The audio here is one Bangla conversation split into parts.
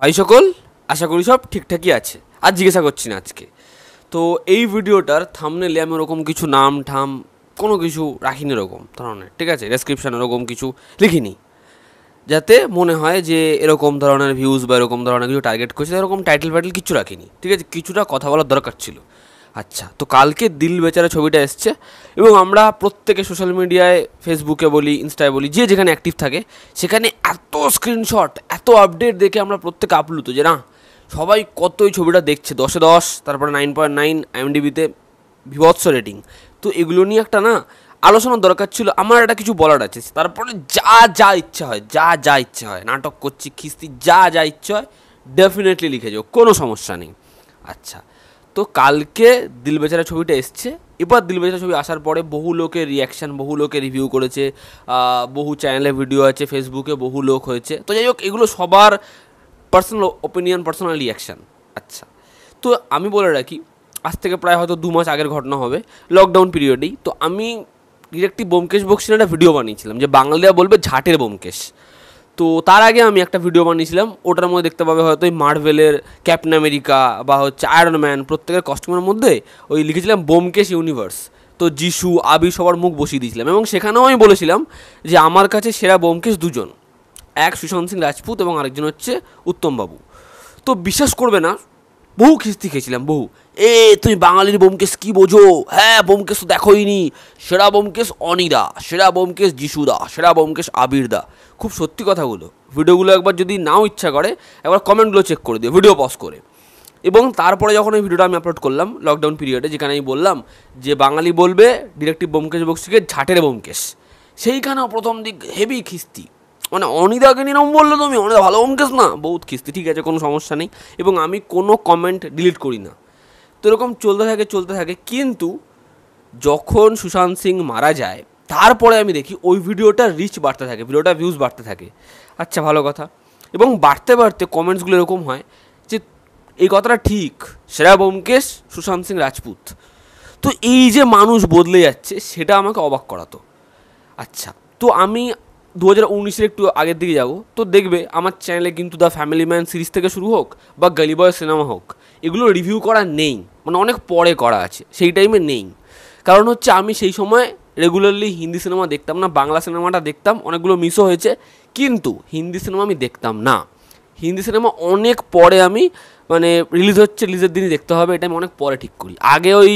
ভাই সকল আশা করি সব ঠিকঠাকই আছে আর জিজ্ঞাসা করছি না আজকে তো এই ভিডিওটার থামনেলে আমি ওরকম কিছু নাম ঠাম কোনো কিছু রাখিনি এরকম ধরনের মানে, ঠিক আছে ডেসক্রিপশানে ওরকম কিছু লিখিনি যাতে মনে হয় যে এরকম ধরনের ভিউজ বা এরকম ধরনের কিছু টার্গেট করছে এরকম টাইটেল ফাইটেল কিছু রাখিনি ঠিক আছে কিছুটা কথা বলার দরকার ছিল আচ্ছা তো কালকে দিল বেচারা ছবিটা এসছে এবং আমরা প্রত্যেকে সোশ্যাল মিডিয়ায় ফেসবুকে বলি ইনস্টায় বলি যে যেখানে অ্যাক্টিভ থাকে সেখানে এত স্ক্রিনশট এত আপডেট দেখে আমরা প্রত্যেকে আপ্লুত যে না সবাই কত ছবিটা দেখছে দশে দশ তারপরে নাইন পয়েন্ট নাইন আইএমডিবিতে বিভৎস রেটিং তো এগুলো নিয়ে একটা না আলোচনার দরকার ছিল আমার একটা কিছু বলার আছে তারপরে যা যা ইচ্ছা হয় যা যা ইচ্ছা হয় নাটক করছি খিস্তি যা যা ইচ্ছা হয় ডেফিনেটলি লিখে যাও কোনো সমস্যা নেই আচ্ছা তো কালকে দিল বেচারা ছবিটা এসছে এবার দিল বেচারা ছবি আসার পরে বহু লোকের রিয়াকশান বহু লোকে রিভিউ করেছে বহু চ্যানেলে ভিডিও আছে ফেসবুকে বহু লোক হয়েছে তো যাই হোক এগুলো সবার পার্সোনাল ওপিনিয়ন পার্সোনাল রিয়াকশান আচ্ছা তো আমি বলে রাখি আজ থেকে প্রায় হয়তো দু মাস আগের ঘটনা হবে লকডাউন পিরিয়ডেই তো আমি ডিরেক্টলি বোমকেশ বক্সির একটা ভিডিও বানিয়েছিলাম যে বাঙালিরা বলবে ঝাটের বোমকেশ তো তার আগে আমি একটা ভিডিও বানিয়েছিলাম ওটার মধ্যে দেখতে পাবে হয়তো ওই মার্ভেলের ক্যাপ্টেন আমেরিকা বা হচ্ছে আয়রন ম্যান প্রত্যেকের কস্টিউমের মধ্যে ওই লিখেছিলাম বোমকেশ ইউনিভার্স তো যিশু আবি সবার মুখ বসিয়ে দিয়েছিলাম এবং সেখানেও আমি বলেছিলাম যে আমার কাছে সেরা বোমকেশ দুজন এক সুশান্ত সিং রাজপুত এবং আরেকজন হচ্ছে উত্তমবাবু তো বিশ্বাস করবে না বহু খিস্তি খেয়েছিলাম বহু এ তুমি বাঙালির বোমকেশ কী বোঝো হ্যাঁ বোমকেশ তো দেখোই নি সেরা বোমকেশ অনিদা সেরা বোমকেশ যিশুদা সেরা বোমকেশ আবিরদা খুব সত্যি কথাগুলো ভিডিওগুলো একবার যদি নাও ইচ্ছা করে একবার কমেন্টগুলো চেক করে দিও ভিডিও পজ করে এবং তারপরে যখন এই ভিডিওটা আমি আপলোড করলাম লকডাউন পিরিয়ডে যেখানে আমি বললাম যে বাঙালি বলবে ডিরেক্টিভ বোমকেশ বক্সিকে ঝাটের বোমকেশ সেইখানেও প্রথম দিক হেভি খিস্তি মানে অনিদাকে নিরম বললো তুমি অনিদা ভালো অঙ্কেস না বহুত খিস্তি ঠিক আছে কোনো সমস্যা নেই এবং আমি কোনো কমেন্ট ডিলিট করি না তো এরকম চলতে থাকে চলতে থাকে কিন্তু যখন সুশান্ত সিং মারা যায় তারপরে আমি দেখি ওই ভিডিওটা রিচ বাড়তে থাকে ভিডিওটা ভিউজ বাড়তে থাকে আচ্ছা ভালো কথা এবং বাড়তে বাড়তে কমেন্টসগুলো এরকম হয় যে এই কথাটা ঠিক শ্রেয়া ব্যোমকেশ সুশান্ত সিং রাজপুত তো এই যে মানুষ বদলে যাচ্ছে সেটা আমাকে অবাক করাতো আচ্ছা তো আমি দু হাজার উনিশের একটু আগের দিকে যাবো তো দেখবে আমার চ্যানেলে কিন্তু দ্য ফ্যামিলি ম্যান সিরিজ থেকে শুরু হোক বা গলিবয় সিনেমা হোক এগুলো রিভিউ করা নেই মানে অনেক পরে করা আছে সেই টাইমে নেই কারণ হচ্ছে আমি সেই সময় রেগুলারলি হিন্দি সিনেমা দেখতাম না বাংলা সিনেমাটা দেখতাম অনেকগুলো মিসও হয়েছে কিন্তু হিন্দি সিনেমা আমি দেখতাম না হিন্দি সিনেমা অনেক পরে আমি মানে রিলিজ হচ্ছে রিলিজের দিনই দেখতে হবে এটা আমি অনেক পরে ঠিক করি আগে ওই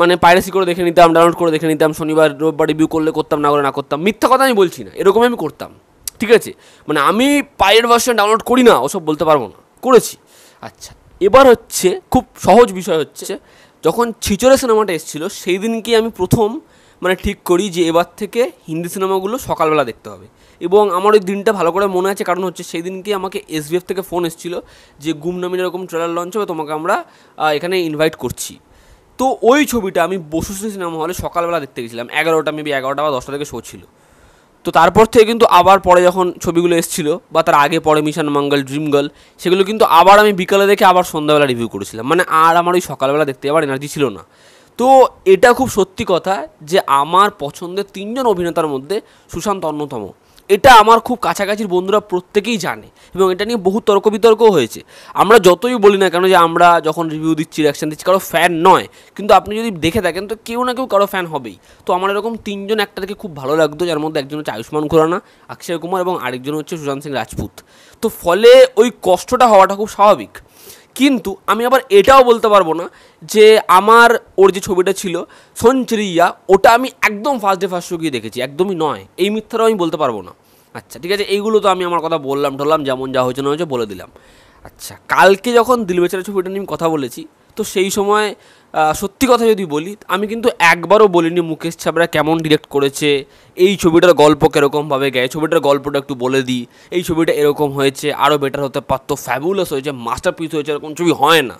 মানে পাইরেসি করে দেখে নিতাম ডাউনলোড করে দেখে নিতাম শনিবার রোববার রিভিউ করলে করতাম না করে না করতাম মিথ্যা কথা আমি বলছি না এরকম আমি করতাম ঠিক আছে মানে আমি পায়ের ভার্সন ডাউনলোড করি না ওসব বলতে পারবো না করেছি আচ্ছা এবার হচ্ছে খুব সহজ বিষয় হচ্ছে যখন ছিচরে সিনেমাটা এসেছিলো সেই দিনকেই আমি প্রথম মানে ঠিক করি যে এবার থেকে হিন্দি সিনেমাগুলো সকালবেলা দেখতে হবে এবং আমার ওই দিনটা ভালো করে মনে আছে কারণ হচ্ছে সেই দিনকে আমাকে এসবিএফ থেকে ফোন এসেছিলো যে গুম নামিন এরকম ট্রেলার লঞ্চ হবে তোমাকে আমরা এখানে ইনভাইট করছি তো ওই ছবিটা আমি বসুশ্রী সিনেমা হলে সকালবেলা দেখতে গেছিলাম এগারোটা মেবি এগারোটা বা দশটা থেকে শো ছিল তো তারপর থেকে কিন্তু আবার পরে যখন ছবিগুলো এসেছিলো বা তার আগে পরে মিশন মঙ্গল ড্রিম গার্ল সেগুলো কিন্তু আবার আমি বিকালে দেখে আবার সন্ধ্যাবেলা রিভিউ করেছিলাম মানে আর আমার ওই সকালবেলা দেখতে আবার এনার্জি ছিল না তো এটা খুব সত্যি কথা যে আমার পছন্দের তিনজন অভিনেতার মধ্যে সুশান্ত অন্যতম এটা আমার খুব কাছাকাছির বন্ধুরা প্রত্যেকেই জানে এবং এটা নিয়ে বহু তর্ক বিতর্কও হয়েছে আমরা যতই বলি না কেন যে আমরা যখন রিভিউ দিচ্ছি রিয়াকশান দিচ্ছি কারো ফ্যান নয় কিন্তু আপনি যদি দেখে থাকেন তো কেউ না কেউ কারো ফ্যান হবেই তো আমার এরকম তিনজন অ্যাক্টারকে খুব ভালো লাগতো যার মধ্যে একজন হচ্ছে আয়ুষ্মান খুরানা অক্ষয় কুমার এবং আরেকজন হচ্ছে সুশান্ত সিং রাজপুত তো ফলে ওই কষ্টটা হওয়াটা খুব স্বাভাবিক কিন্তু আমি আবার এটাও বলতে পারবো না যে আমার ওর যে ছবিটা ছিল সঞ্চরিয়া ওটা আমি একদম ফার্স্ট ডে ফার্স্ট শো গিয়ে দেখেছি একদমই নয় এই মিথ্যাটাও আমি বলতে পারবো না আচ্ছা ঠিক আছে এইগুলো তো আমি আমার কথা বললাম ঠলাম যেমন যা হয়েছে না হয়েছে বলে দিলাম আচ্ছা কালকে যখন দিলবেচারা ছবিটা নিয়ে কথা বলেছি তো সেই সময় সত্যি কথা যদি বলি আমি কিন্তু একবারও বলিনি মুকেশ ছাবড়া কেমন ডিরেক্ট করেছে এই ছবিটার গল্প কীরকমভাবে গায়ে ছবিটার গল্পটা একটু বলে দিই এই ছবিটা এরকম হয়েছে আরও বেটার হতে পারতো ফ্যাবুলাস হয়েছে মাস্টারপিস হয়েছে এরকম ছবি হয় না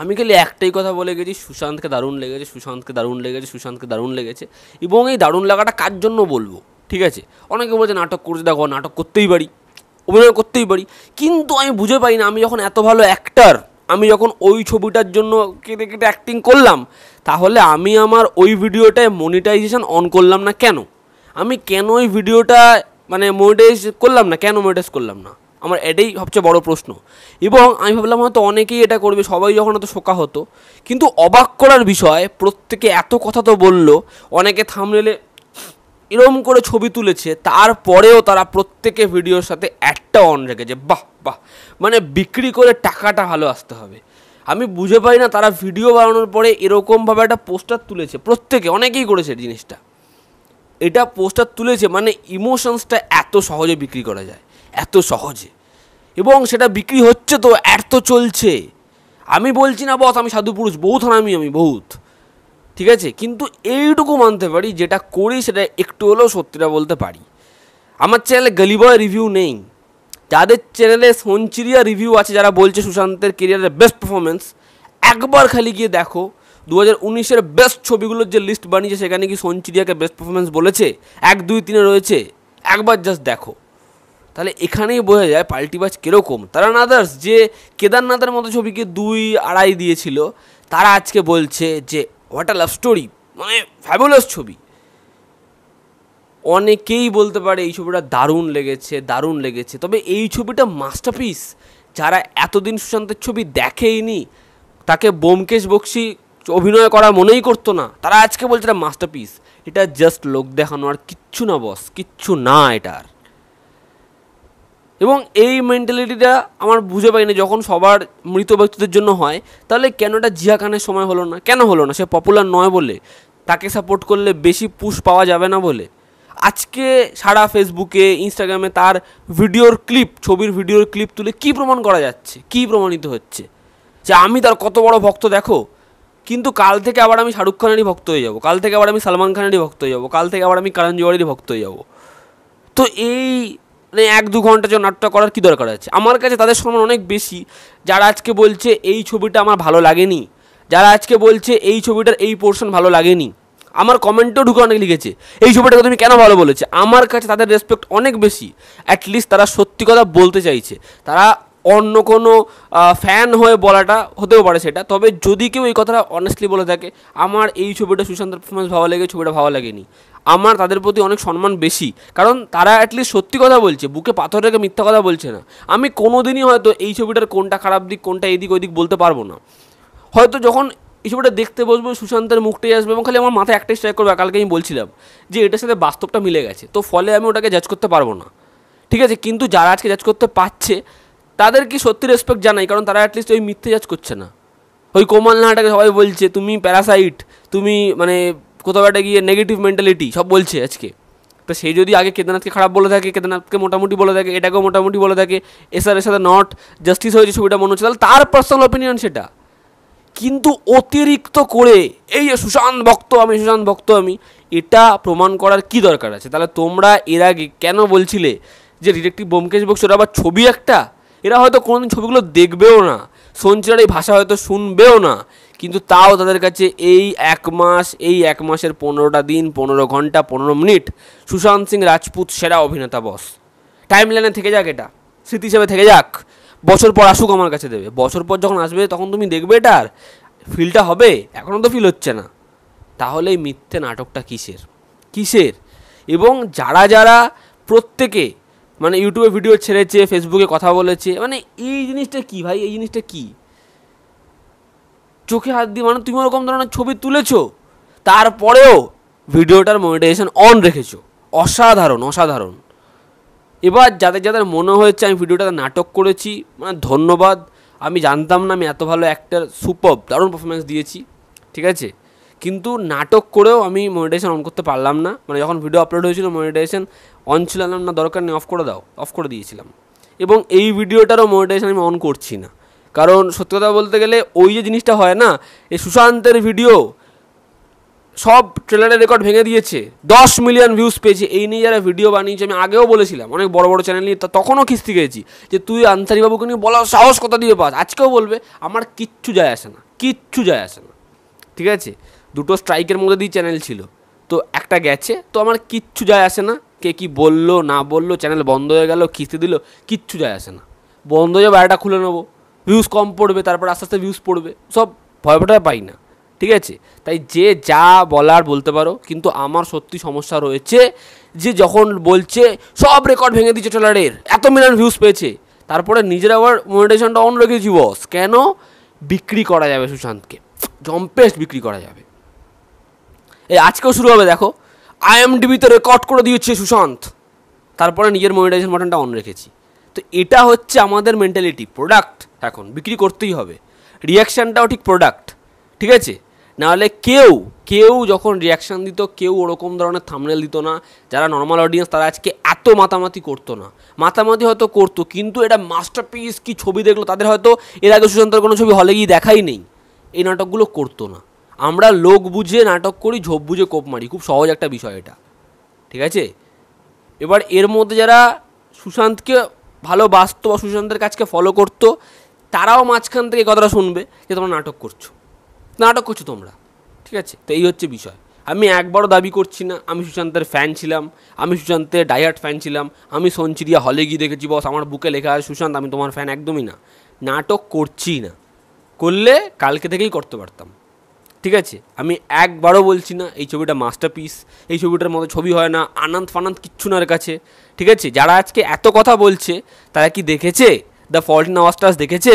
আমি খালি একটাই কথা বলে গেছি সুশান্তকে দারুণ লেগেছে সুশান্তকে দারুণ লেগেছে সুশান্তকে দারুণ লেগেছে এবং এই দারুণ লাগাটা কার জন্য বলবো ঠিক আছে অনেকে বলছে নাটক করছে দেখো নাটক করতেই পারি অভিনয় করতেই পারি কিন্তু আমি বুঝে পাই না আমি যখন এত ভালো অ্যাক্টার আমি যখন ওই ছবিটার জন্য কেটে কেটে অ্যাক্টিং করলাম তাহলে আমি আমার ওই ভিডিওটায় মনিটাইজেশন অন করলাম না কেন আমি কেন ওই ভিডিওটা মানে মনিটাইজ করলাম না কেন মনিটাইজ করলাম না আমার এটাই সবচেয়ে বড় প্রশ্ন এবং আমি ভাবলাম হয়তো অনেকেই এটা করবে সবাই যখন হয়তো শোকা হতো কিন্তু অবাক করার বিষয় প্রত্যেকে এত কথা তো বললো অনেকে থামলেলে এরম করে ছবি তুলেছে তারপরেও তারা প্রত্যেকে ভিডিওর সাথে একটা অন রেখেছে বাহ বাহ মানে বিক্রি করে টাকাটা ভালো আসতে হবে আমি বুঝে পাই না তারা ভিডিও বানানোর পরে এরকমভাবে একটা পোস্টার তুলেছে প্রত্যেকে অনেকেই করেছে জিনিসটা এটা পোস্টার তুলেছে মানে ইমোশনসটা এত সহজে বিক্রি করা যায় এত সহজে এবং সেটা বিক্রি হচ্ছে তো এত চলছে আমি বলছি না বস আমি সাধু পুরুষ বহুত আমি আমি বহুত ঠিক আছে কিন্তু এইটুকু মানতে পারি যেটা করি সেটা একটু হলেও সত্যিটা বলতে পারি আমার চ্যানেলে গলিবয় রিভিউ নেই যাদের চ্যানেলে সঞ্চিরিয়া রিভিউ আছে যারা বলছে সুশান্তের কেরিয়ারের বেস্ট পারফরমেন্স একবার খালি গিয়ে দেখো দু হাজার উনিশের বেস্ট ছবিগুলোর যে লিস্ট বানিয়েছে সেখানে কি সঞ্চিরিয়াকে বেস্ট পারফরমেন্স বলেছে এক দুই তিনে রয়েছে একবার জাস্ট দেখো তাহলে এখানেই বোঝা যায় পাল্টিবাজ কীরকম তারা নাদার্স যে কেদারনাথের মতো ছবিকে দুই আড়াই দিয়েছিল তারা আজকে বলছে যে হোয়াট আ লাভ স্টোরি মানে ফ্যাবুলাস ছবি অনেকেই বলতে পারে এই ছবিটা দারুণ লেগেছে দারুণ লেগেছে তবে এই ছবিটা মাস্টারপিস যারা এতদিন সুশান্তের ছবি দেখেইনি তাকে বোমকেশ বক্সি অভিনয় করা মনেই করতো না তারা আজকে বলছে এটা মাস্টারপিস এটা জাস্ট লোক দেখানো আর কিচ্ছু না বস কিচ্ছু না এটার এবং এই মেন্টালিটিটা আমার বুঝে পাই না যখন সবার মৃত ব্যক্তিদের জন্য হয় তাহলে কেন এটা জিয়া খানের সময় হলো না কেন হলো না সে পপুলার নয় বলে তাকে সাপোর্ট করলে বেশি পুশ পাওয়া যাবে না বলে আজকে সারা ফেসবুকে ইনস্টাগ্রামে তার ভিডিওর ক্লিপ ছবির ভিডিওর ক্লিপ তুলে কি প্রমাণ করা যাচ্ছে কি প্রমাণিত হচ্ছে যে আমি তার কত বড় ভক্ত দেখো কিন্তু কাল থেকে আবার আমি শাহরুখ খানেরই ভক্ত হয়ে যাবো কাল থেকে আবার আমি সালমান খানেরই ভক্ত হয়ে যাবো কাল থেকে আবার আমি কারণ জোয়ারেরই ভক্ত হয়ে যাবো তো এই মানে এক দু ঘন্টার জন্য নাটকটা করার কী দরকার আছে আমার কাছে তাদের সম্মান অনেক বেশি যারা আজকে বলছে এই ছবিটা আমার ভালো লাগেনি যারা আজকে বলছে এই ছবিটার এই পোর্শন ভালো লাগেনি আমার কমেন্টও ঢুকে অনেক লিখেছে এই ছবিটাকে তুমি কেন ভালো বলেছে আমার কাছে তাদের রেসপেক্ট অনেক বেশি অ্যাটলিস্ট তারা সত্যি কথা বলতে চাইছে তারা অন্য কোনো ফ্যান হয়ে বলাটা হতেও পারে সেটা তবে যদি কেউ এই কথাটা অনেস্টলি বলে থাকে আমার এই ছবিটা সুশান্তর পারফরমেন্স ভালো লাগে ছবিটা ভালো লাগেনি আমার তাদের প্রতি অনেক সম্মান বেশি কারণ তারা অ্যাটলিস্ট সত্যি কথা বলছে বুকে পাথর রেখে মিথ্যা কথা বলছে না আমি কোনো দিনই হয়তো এই ছবিটার কোনটা খারাপ দিক কোনটা এদিক ওদিক বলতে পারবো না হয়তো যখন এই ছবিটা দেখতে বসবো সুশান্তের মুখটাই আসবে এবং খালি আমার মাথায় একটাই স্ট্রাইক করবে কালকে আমি বলছিলাম যে এটার সাথে বাস্তবটা মিলে গেছে তো ফলে আমি ওটাকে জাজ করতে পারবো না ঠিক আছে কিন্তু যারা আজকে জাজ করতে পারছে তাদের কি সত্যি রেসপেক্ট জানাই কারণ তারা অ্যাটলিস্ট ওই মিথ্যে জাজ করছে না ওই কোমল নাহাটাকে সবাই বলছে তুমি প্যারাসাইট তুমি মানে কোথাও একটা গিয়ে নেগেটিভ মেন্টালিটি সব বলছে আজকে তো সে যদি আগে কেদারনাথকে খারাপ বলে থাকে কেদারনাথকে মোটামুটি বলে থাকে এটাকেও মোটামুটি বলে থাকে এসআর এর সাথে নট জাস্টিস হয়েছে ছবিটা মনে হচ্ছে তাহলে তার পার্সোনাল অপিনিয়ন সেটা কিন্তু অতিরিক্ত করে এই যে সুশান্ত ভক্ত আমি সুশান্ত ভক্ত আমি এটা প্রমাণ করার কি দরকার আছে তাহলে তোমরা এর আগে কেন বলছিলে যে ডিটেকটিভ বোমকেশ বক্স ওরা আবার ছবি একটা এরা হয়তো কোনোদিন ছবিগুলো দেখবেও না সঞ্চিরার এই ভাষা হয়তো শুনবেও না কিন্তু তাও তাদের কাছে এই এক মাস এই এক মাসের পনেরোটা দিন পনেরো ঘন্টা পনেরো মিনিট সুশান্ত সিং রাজপুত সেরা অভিনেতা বস টাইম লাইনে থেকে যাক এটা স্মৃতি হিসেবে থেকে যাক বছর পর আসুক আমার কাছে দেবে বছর পর যখন আসবে তখন তুমি দেখবে এটা আর ফিলটা হবে এখনও তো ফিল হচ্ছে না তাহলে এই মিথ্যে নাটকটা কিসের কিসের এবং যারা যারা প্রত্যেকে মানে ইউটিউবে ভিডিও ছেড়েছে ফেসবুকে কথা বলেছে মানে এই জিনিসটা কি ভাই এই জিনিসটা কি চোখে হাত দিয়ে মানে তুমি ওরকম ধরনের ছবি তুলেছো তারপরেও ভিডিওটার মনিটাইজেশন অন রেখেছো অসাধারণ অসাধারণ এবার যাদের যাদের মনে হয়েছে আমি ভিডিওটাতে নাটক করেছি মানে ধন্যবাদ আমি জানতাম না আমি এত ভালো একটা সুপব দারুণ পারফরমেন্স দিয়েছি ঠিক আছে কিন্তু নাটক করেও আমি মনিটাইজেশন অন করতে পারলাম না মানে যখন ভিডিও আপলোড হয়েছিল মনিটাইজেশন অন ছিল না দরকার নেই অফ করে দাও অফ করে দিয়েছিলাম এবং এই ভিডিওটারও মনিটাইজেশন আমি অন করছি না কারণ সত্য কথা বলতে গেলে ওই যে জিনিসটা হয় না এই সুশান্তের ভিডিও সব ট্রেলারের রেকর্ড ভেঙে দিয়েছে দশ মিলিয়ন ভিউজ পেয়েছে এই নিয়ে যারা ভিডিও বানিয়েছে আমি আগেও বলেছিলাম অনেক বড় বড় চ্যানেল নিয়ে তখনও খিস্তি গেছি যে তুই আনসারিবাবুকে নিয়ে বলা সাহস কথা দিয়ে পাস আজকেও বলবে আমার কিচ্ছু যায় আসে না কিচ্ছু যায় আসে না ঠিক আছে দুটো স্ট্রাইকের মধ্যে দিয়ে চ্যানেল ছিল তো একটা গেছে তো আমার কিচ্ছু যায় আসে না কে কি বললো না বললো চ্যানেল বন্ধ হয়ে গেল খিস্তি দিল কিচ্ছু যায় আসে না বন্ধ হয়ে বাড়িটা খুলে নেবো ভিউজ কম পড়বে তারপর আস্তে আস্তে ভিউজ পড়বে সব ভয় ভয়টা পাই না ঠিক আছে তাই যে যা বলার বলতে পারো কিন্তু আমার সত্যি সমস্যা রয়েছে যে যখন বলছে সব রেকর্ড ভেঙে দিচ্ছে ট্রেলারের এত মিলিয়ন ভিউজ পেয়েছে তারপরে নিজের আবার মনিটাইজেশনটা অন রেখেছি বস কেন বিক্রি করা যাবে সুশান্তকে জম্পেস্ট বিক্রি করা যাবে এই আজকেও শুরু হবে দেখো আইএমডিবিতে রেকর্ড করে দিয়েছে সুশান্ত তারপরে নিজের মনিটাইজেশন বাটনটা অন রেখেছি তো এটা হচ্ছে আমাদের মেন্টালিটি প্রোডাক্ট এখন বিক্রি করতেই হবে রিয়াকশানটাও ঠিক প্রোডাক্ট ঠিক আছে নাহলে কেউ কেউ যখন রিয়াকশান দিত কেউ ওরকম ধরনের থামনেল দিত না যারা নর্মাল অডিয়েন্স তারা আজকে এত মাতামাতি করতো না মাতামাতি হয়তো করতো কিন্তু এটা মাস্টারপিস কি ছবি দেখলো তাদের হয়তো এর আগে সুশান্তর কোনো ছবি হলে গিয়ে দেখাই নেই এই নাটকগুলো করতো না আমরা লোক বুঝে নাটক করি ঝোপ বুঝে কোপ মারি খুব সহজ একটা বিষয় এটা ঠিক আছে এবার এর মধ্যে যারা সুশান্তকে ভালোবাসত বা সুশান্তের কাজকে ফলো করতো তারাও মাঝখান থেকে কথাটা শুনবে যে তোমরা নাটক করছো নাটক করছো তোমরা ঠিক আছে তো এই হচ্ছে বিষয় আমি একবারও দাবি করছি না আমি সুশান্তের ফ্যান ছিলাম আমি সুশান্তের ডায়ার্ট ফ্যান ছিলাম আমি সঞ্চিরিয়া হলে গিয়ে দেখেছি বস আমার বুকে লেখা আছে সুশান্ত আমি তোমার ফ্যান একদমই না নাটক করছি না করলে কালকে থেকেই করতে পারতাম ঠিক আছে আমি একবারও বলছি না এই ছবিটা মাস্টারপিস এই ছবিটার মতো ছবি হয় না আনন্দ ফানন্দ কিচ্ছু না কাছে ঠিক আছে যারা আজকে এত কথা বলছে তারা কি দেখেছে দ্য ফল্ট ইন আওয়ার দেখেছে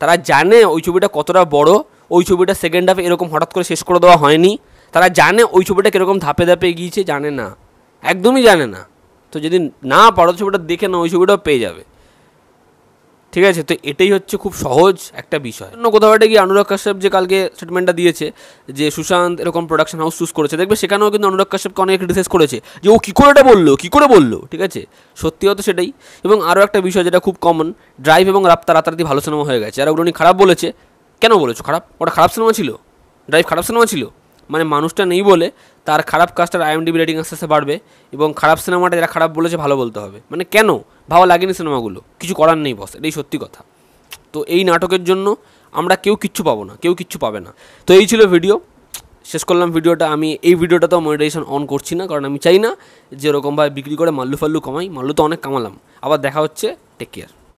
তারা জানে ওই ছবিটা কতটা বড় ওই ছবিটা সেকেন্ড হাফে এরকম হঠাৎ করে শেষ করে দেওয়া হয়নি তারা জানে ওই ছবিটা কীরকম ধাপে ধাপে গিয়েছে জানে না একদমই জানে না তো যদি না পারো ছবিটা দেখে না ওই ছবিটাও পেয়ে যাবে ঠিক আছে তো এটাই হচ্ছে খুব সহজ একটা বিষয় অন্য কোথাও একটা গিয়ে অনুরাগ কাশ্যপ যে কালকে স্টেটমেন্টটা দিয়েছে যে সুশান্ত এরকম প্রোডাকশন হাউস চুজ করেছে দেখবে সেখানেও কিন্তু অনুরাগ কাশ্যপকে অনেক ডিসেস করেছে যে ও কী করে এটা বললো কী করে বললো ঠিক আছে সত্যি তো সেটাই এবং আরও একটা বিষয় যেটা খুব কমন ড্রাইভ এবং রাপ্তা রাতারাতি ভালো সিনেমা হয়ে গেছে আর ওগুলো খারাপ বলেছে কেন বলেছো খারাপ ওটা খারাপ সিনেমা ছিল ড্রাইভ খারাপ সিনেমা ছিল মানে মানুষটা নেই বলে তার খারাপ কাজটার আইএমডিবি রেটিং আস্তে আস্তে বাড়বে এবং খারাপ সিনেমাটা যারা খারাপ বলেছে ভালো বলতে হবে মানে কেন ভালো লাগেনি সিনেমাগুলো কিছু করার নেই বস এটাই সত্যি কথা তো এই নাটকের জন্য আমরা কেউ কিচ্ছু পাবো না কেউ কিচ্ছু পাবে না তো এই ছিল ভিডিও শেষ করলাম ভিডিওটা আমি এই ভিডিওটা তো মনিটাইজেশন অন করছি না কারণ আমি চাই না যে ওরকমভাবে বিক্রি করে মাল্লু ফাল্লু কমাই মাল্লু তো অনেক কামালাম আবার দেখা হচ্ছে টেক কেয়ার